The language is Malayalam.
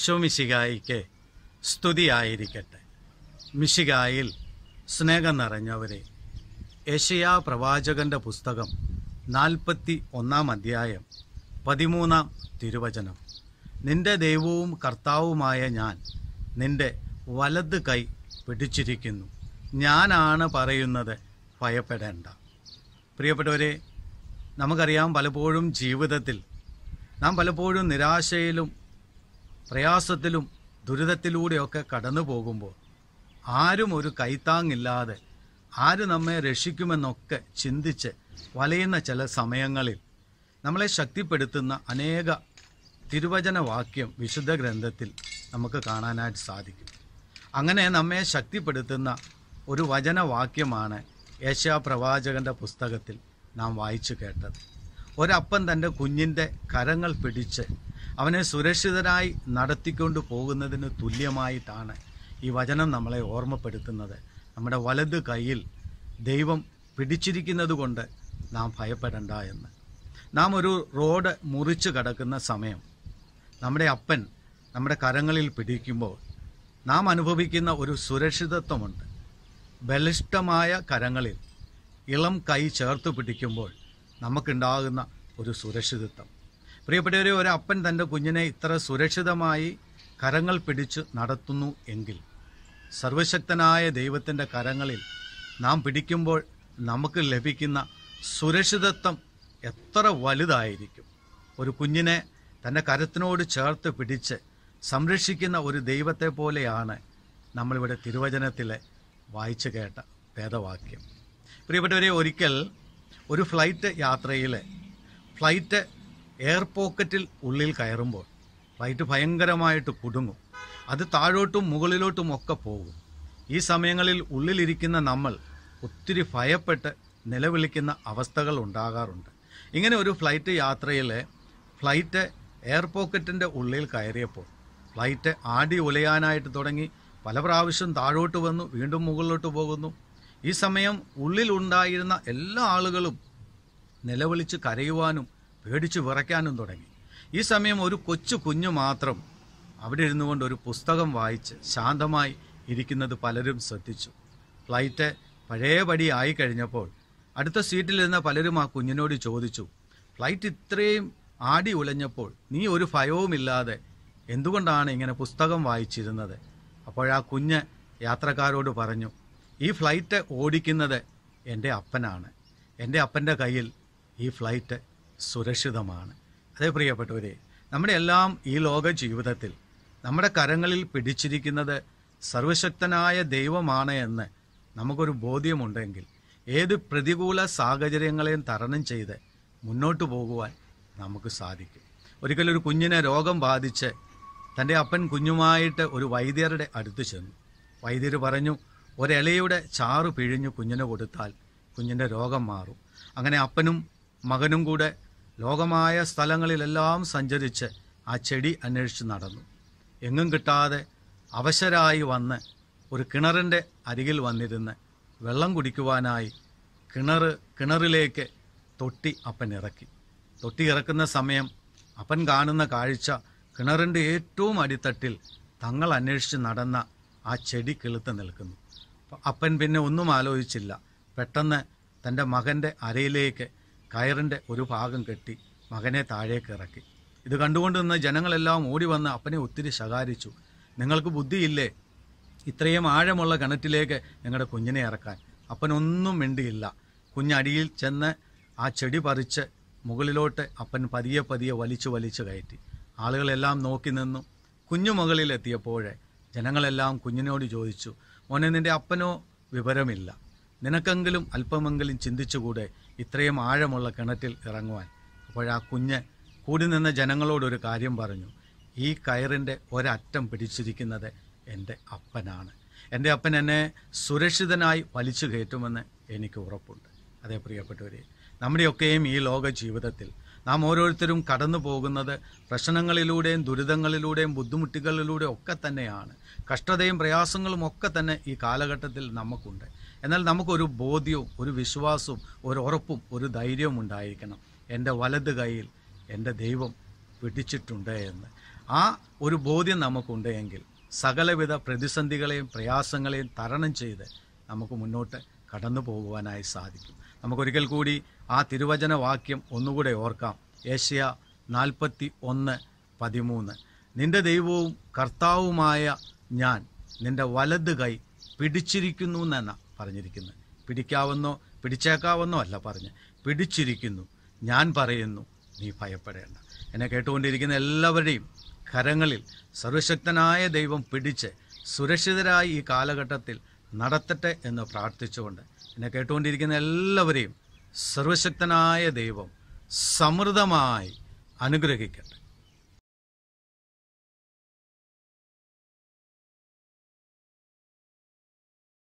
ഈശോമിശികായിക്ക് സ്തുതിയായിരിക്കട്ടെ മിശികായിൽ സ്നേഹം നിറഞ്ഞവരെ ഏഷ്യാ പ്രവാചകന്റെ പുസ്തകം നാൽപ്പത്തി ഒന്നാം അധ്യായം പതിമൂന്നാം തിരുവചനം നിന്റെ ദൈവവും കർത്താവുമായ ഞാൻ നിന്റെ വലത് കൈ പിടിച്ചിരിക്കുന്നു ഞാനാണ് പറയുന്നത് ഭയപ്പെടേണ്ട പ്രിയപ്പെട്ടവരെ നമുക്കറിയാം പലപ്പോഴും ജീവിതത്തിൽ നാം പലപ്പോഴും നിരാശയിലും പ്രയാസത്തിലും ദുരിതത്തിലൂടെയൊക്കെ കടന്നു പോകുമ്പോൾ ആരും ഒരു കൈത്താങ്ങില്ലാതെ ആര് നമ്മെ രക്ഷിക്കുമെന്നൊക്കെ ചിന്തിച്ച് വലയുന്ന ചില സമയങ്ങളിൽ നമ്മളെ ശക്തിപ്പെടുത്തുന്ന അനേക തിരുവചന വാക്യം വിശുദ്ധ ഗ്രന്ഥത്തിൽ നമുക്ക് കാണാനായിട്ട് സാധിക്കും അങ്ങനെ നമ്മെ ശക്തിപ്പെടുത്തുന്ന ഒരു വചനവാക്യമാണ് യേശാ പ്രവാചകന്റെ പുസ്തകത്തിൽ നാം വായിച്ചു കേട്ടത് ഒരപ്പൻ തൻ്റെ കുഞ്ഞിൻ്റെ കരങ്ങൾ പിടിച്ച് അവനെ സുരക്ഷിതരായി നടത്തിക്കൊണ്ട് പോകുന്നതിന് തുല്യമായിട്ടാണ് ഈ വചനം നമ്മളെ ഓർമ്മപ്പെടുത്തുന്നത് നമ്മുടെ വലത് കയ്യിൽ ദൈവം പിടിച്ചിരിക്കുന്നത് കൊണ്ട് നാം ഭയപ്പെടണ്ട എന്ന് നാം ഒരു റോഡ് മുറിച്ച് കടക്കുന്ന സമയം നമ്മുടെ അപ്പൻ നമ്മുടെ കരങ്ങളിൽ പിടിക്കുമ്പോൾ നാം അനുഭവിക്കുന്ന ഒരു സുരക്ഷിതത്വമുണ്ട് ബലിഷ്ഠമായ കരങ്ങളിൽ ഇളം കൈ ചേർത്ത് പിടിക്കുമ്പോൾ നമുക്കുണ്ടാകുന്ന ഒരു സുരക്ഷിതത്വം പ്രിയപ്പെട്ടവരെ ഒരു അപ്പൻ തൻ്റെ കുഞ്ഞിനെ ഇത്ര സുരക്ഷിതമായി കരങ്ങൾ പിടിച്ച് നടത്തുന്നു എങ്കിൽ സർവശക്തനായ ദൈവത്തിൻ്റെ കരങ്ങളിൽ നാം പിടിക്കുമ്പോൾ നമുക്ക് ലഭിക്കുന്ന സുരക്ഷിതത്വം എത്ര വലുതായിരിക്കും ഒരു കുഞ്ഞിനെ തൻ്റെ കരത്തിനോട് ചേർത്ത് പിടിച്ച് സംരക്ഷിക്കുന്ന ഒരു ദൈവത്തെ പോലെയാണ് നമ്മളിവിടെ തിരുവചനത്തിലെ വായിച്ചു കേട്ട വേദവാക്യം പ്രിയപ്പെട്ടവരെ ഒരിക്കൽ ഒരു ഫ്ലൈറ്റ് യാത്രയിൽ ഫ്ലൈറ്റ് എയർ പോക്കറ്റിൽ ഉള്ളിൽ കയറുമ്പോൾ ഫ്ലൈറ്റ് ഭയങ്കരമായിട്ട് കുടുങ്ങും അത് താഴോട്ടും മുകളിലോട്ടും ഒക്കെ പോകും ഈ സമയങ്ങളിൽ ഉള്ളിലിരിക്കുന്ന നമ്മൾ ഒത്തിരി ഭയപ്പെട്ട് നിലവിളിക്കുന്ന അവസ്ഥകൾ ഉണ്ടാകാറുണ്ട് ഇങ്ങനെ ഒരു ഫ്ലൈറ്റ് യാത്രയിൽ ഫ്ലൈറ്റ് എയർ പോക്കറ്റിൻ്റെ ഉള്ളിൽ കയറിയപ്പോൾ ഫ്ലൈറ്റ് ആടി ഉലയാനായിട്ട് തുടങ്ങി പല പ്രാവശ്യം താഴോട്ട് വന്നു വീണ്ടും മുകളിലോട്ട് പോകുന്നു ഈ സമയം ഉള്ളിലുണ്ടായിരുന്ന എല്ലാ ആളുകളും നിലവിളിച്ച് കരയുവാനും പേടിച്ചു വിറയ്ക്കാനും തുടങ്ങി ഈ സമയം ഒരു കൊച്ചു കുഞ്ഞു മാത്രം അവിടെ ഇരുന്നു കൊണ്ട് ഒരു പുസ്തകം വായിച്ച് ശാന്തമായി ഇരിക്കുന്നത് പലരും ശ്രദ്ധിച്ചു ഫ്ലൈറ്റ് പഴയപടി ആയി കഴിഞ്ഞപ്പോൾ അടുത്ത സീറ്റിലിരുന്ന പലരും ആ കുഞ്ഞിനോട് ചോദിച്ചു ഫ്ലൈറ്റ് ഇത്രയും ആടി ഉലഞ്ഞപ്പോൾ നീ ഒരു ഭയവുമില്ലാതെ എന്തുകൊണ്ടാണ് ഇങ്ങനെ പുസ്തകം വായിച്ചിരുന്നത് അപ്പോഴാ കുഞ്ഞ് യാത്രക്കാരോട് പറഞ്ഞു ഈ ഫ്ലൈറ്റ് ഓടിക്കുന്നത് എൻ്റെ അപ്പനാണ് എൻ്റെ അപ്പൻ്റെ കയ്യിൽ ഈ ഫ്ലൈറ്റ് സുരക്ഷിതമാണ് അതേ പ്രിയപ്പെട്ടവരെ നമ്മുടെ എല്ലാം ഈ ലോക ജീവിതത്തിൽ നമ്മുടെ കരങ്ങളിൽ പിടിച്ചിരിക്കുന്നത് സർവശക്തനായ ദൈവമാണ് എന്ന് നമുക്കൊരു ബോധ്യമുണ്ടെങ്കിൽ ഏത് പ്രതികൂല സാഹചര്യങ്ങളെയും തരണം ചെയ്ത് മുന്നോട്ട് പോകുവാൻ നമുക്ക് സാധിക്കും ഒരിക്കലൊരു കുഞ്ഞിനെ രോഗം ബാധിച്ച് തൻ്റെ അപ്പൻ കുഞ്ഞുമായിട്ട് ഒരു വൈദ്യരുടെ അടുത്ത് ചെന്നു വൈദ്യർ പറഞ്ഞു ഒരലയുടെ ചാറ് പിഴിഞ്ഞ് കുഞ്ഞിന് കൊടുത്താൽ കുഞ്ഞിൻ്റെ രോഗം മാറും അങ്ങനെ അപ്പനും മകനും കൂടെ ലോകമായ സ്ഥലങ്ങളിലെല്ലാം സഞ്ചരിച്ച് ആ ചെടി അന്വേഷിച്ച് നടന്നു എങ്ങും കിട്ടാതെ അവശരായി വന്ന് ഒരു കിണറിൻ്റെ അരികിൽ വന്നിരുന്ന് വെള്ളം കുടിക്കുവാനായി കിണർ കിണറിലേക്ക് തൊട്ടി അപ്പൻ ഇറക്കി തൊട്ടി ഇറക്കുന്ന സമയം അപ്പൻ കാണുന്ന കാഴ്ച കിണറിൻ്റെ ഏറ്റവും അടിത്തട്ടിൽ തങ്ങൾ അന്വേഷിച്ച് നടന്ന ആ ചെടി കിളുത്ത് നിൽക്കുന്നു അപ്പൻ പിന്നെ ഒന്നും ആലോചിച്ചില്ല പെട്ടെന്ന് തൻ്റെ മകൻ്റെ അരയിലേക്ക് കയറിൻ്റെ ഒരു ഭാഗം കെട്ടി മകനെ താഴേക്ക് ഇറക്കി ഇത് കണ്ടുകൊണ്ട് നിന്ന് ജനങ്ങളെല്ലാം ഓടി വന്ന് അപ്പനെ ഒത്തിരി ശകാരിച്ചു നിങ്ങൾക്ക് ബുദ്ധിയില്ലേ ഇത്രയും ആഴമുള്ള കിണറ്റിലേക്ക് നിങ്ങളുടെ കുഞ്ഞിനെ ഇറക്കാൻ അപ്പനൊന്നും മിണ്ടിയില്ല കുഞ്ഞടിയിൽ ചെന്ന് ആ ചെടി പറിച്ച് മുകളിലോട്ട് അപ്പൻ പതിയെ പതിയെ വലിച്ചു വലിച്ചു കയറ്റി ആളുകളെല്ലാം നോക്കി നിന്നു കുഞ്ഞു മുകളിലെത്തിയപ്പോൾ ജനങ്ങളെല്ലാം കുഞ്ഞിനോട് ചോദിച്ചു മോനെ നിന്റെ അപ്പനോ വിവരമില്ല നിനക്കെങ്കിലും അല്പമെങ്കിലും ചിന്തിച്ചുകൂടെ ഇത്രയും ആഴമുള്ള കിണറ്റിൽ ഇറങ്ങുവാൻ അപ്പോഴാ കുഞ്ഞ് കൂടി നിന്ന ജനങ്ങളോടൊരു കാര്യം പറഞ്ഞു ഈ കയറിൻ്റെ ഒരറ്റം പിടിച്ചിരിക്കുന്നത് എൻ്റെ അപ്പനാണ് എൻ്റെ അപ്പൻ എന്നെ സുരക്ഷിതനായി വലിച്ചു കയറ്റുമെന്ന് എനിക്ക് ഉറപ്പുണ്ട് അതേ പ്രിയപ്പെട്ടവരെ നമ്മുടെയൊക്കെയും ഈ ലോക ജീവിതത്തിൽ നാം ഓരോരുത്തരും കടന്നു പോകുന്നത് പ്രശ്നങ്ങളിലൂടെയും ദുരിതങ്ങളിലൂടെയും ബുദ്ധിമുട്ടുകളിലൂടെയും ഒക്കെ തന്നെയാണ് കഷ്ടതയും പ്രയാസങ്ങളും ഒക്കെ തന്നെ ഈ കാലഘട്ടത്തിൽ നമുക്കുണ്ട് എന്നാൽ നമുക്കൊരു ബോധ്യവും ഒരു വിശ്വാസവും ഒരു ഉറപ്പും ഒരു ധൈര്യവും ഉണ്ടായിരിക്കണം എൻ്റെ വലത് കൈയിൽ എൻ്റെ ദൈവം പിടിച്ചിട്ടുണ്ട് എന്ന് ആ ഒരു ബോധ്യം നമുക്കുണ്ട് എങ്കിൽ സകലവിധ പ്രതിസന്ധികളെയും പ്രയാസങ്ങളെയും തരണം ചെയ്ത് നമുക്ക് മുന്നോട്ട് കടന്നു പോകുവാനായി സാധിക്കും നമുക്കൊരിക്കൽ കൂടി ആ തിരുവചന വാക്യം ഒന്നുകൂടെ ഓർക്കാം ഏഷ്യ നാൽപ്പത്തി ഒന്ന് പതിമൂന്ന് നിന്റെ ദൈവവും കർത്താവുമായ ഞാൻ നിന്റെ വലത് കൈ പിടിച്ചിരിക്കുന്നു എന്നാണ് പറഞ്ഞിരിക്കുന്നത് പിടിക്കാവുന്നോ പിടിച്ചേക്കാവുന്നോ അല്ല പറഞ്ഞ് പിടിച്ചിരിക്കുന്നു ഞാൻ പറയുന്നു നീ ഭയപ്പെടേണ്ട എന്നെ കേട്ടുകൊണ്ടിരിക്കുന്ന എല്ലാവരുടെയും കരങ്ങളിൽ സർവശക്തനായ ദൈവം പിടിച്ച് സുരക്ഷിതരായി ഈ കാലഘട്ടത്തിൽ നടത്തട്ടെ എന്ന് പ്രാർത്ഥിച്ചുകൊണ്ട് എന്നെ കേട്ടുകൊണ്ടിരിക്കുന്ന എല്ലാവരെയും സർവശക്തനായ ദൈവം സമൃദ്ധമായി അനുഗ്രഹിക്കട്ടെ